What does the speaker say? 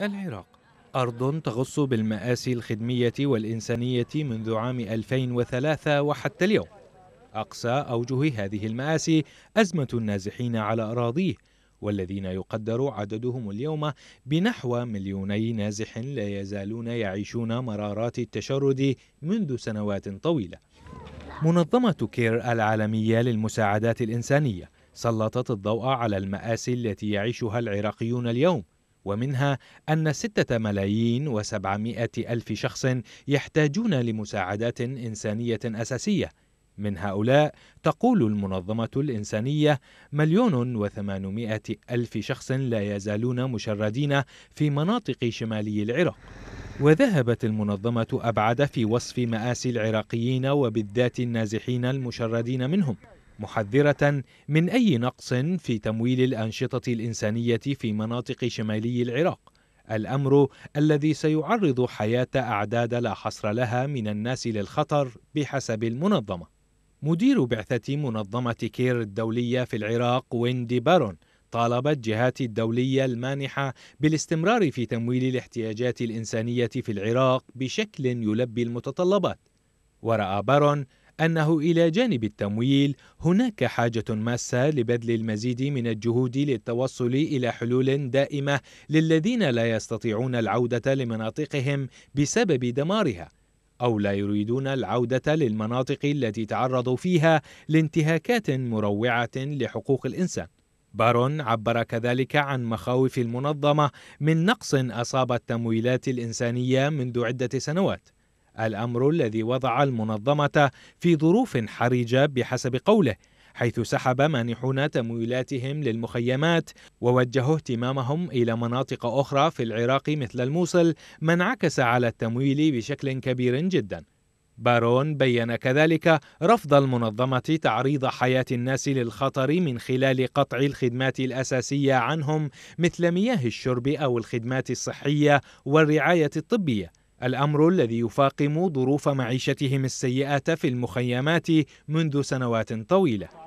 العراق أرض تغص بالمآسي الخدمية والإنسانية منذ عام 2003 وحتى اليوم أقصى أوجه هذه المآسي أزمة النازحين على أراضيه والذين يقدر عددهم اليوم بنحو مليوني نازح لا يزالون يعيشون مرارات التشرد منذ سنوات طويلة منظمة كير العالمية للمساعدات الإنسانية سلطت الضوء على المآسي التي يعيشها العراقيون اليوم ومنها أن ستة ملايين وسبعمائة ألف شخص يحتاجون لمساعدات إنسانية أساسية من هؤلاء تقول المنظمة الإنسانية مليون وثمانمائة ألف شخص لا يزالون مشردين في مناطق شمالي العراق وذهبت المنظمة أبعد في وصف مآسي العراقيين وبالذات النازحين المشردين منهم محذرة من أي نقص في تمويل الأنشطة الإنسانية في مناطق شمالي العراق الأمر الذي سيعرض حياة أعداد لا حصر لها من الناس للخطر بحسب المنظمة مدير بعثة منظمة كير الدولية في العراق ويندي بارون طالبت جهات الدولية المانحة بالاستمرار في تمويل الاحتياجات الإنسانية في العراق بشكل يلبي المتطلبات ورأى بارون أنه إلى جانب التمويل هناك حاجة ماسة لبذل المزيد من الجهود للتوصل إلى حلول دائمة للذين لا يستطيعون العودة لمناطقهم بسبب دمارها أو لا يريدون العودة للمناطق التي تعرضوا فيها لانتهاكات مروعة لحقوق الإنسان. بارون عبر كذلك عن مخاوف المنظمة من نقص أصاب التمويلات الإنسانية منذ عدة سنوات. الأمر الذي وضع المنظمة في ظروف حرجة بحسب قوله حيث سحب مانحون تمويلاتهم للمخيمات ووجهوا اهتمامهم إلى مناطق أخرى في العراق مثل الموصل ما انعكس على التمويل بشكل كبير جدا بارون بين كذلك رفض المنظمة تعريض حياة الناس للخطر من خلال قطع الخدمات الأساسية عنهم مثل مياه الشرب أو الخدمات الصحية والرعاية الطبية الأمر الذي يفاقم ظروف معيشتهم السيئة في المخيمات منذ سنوات طويلة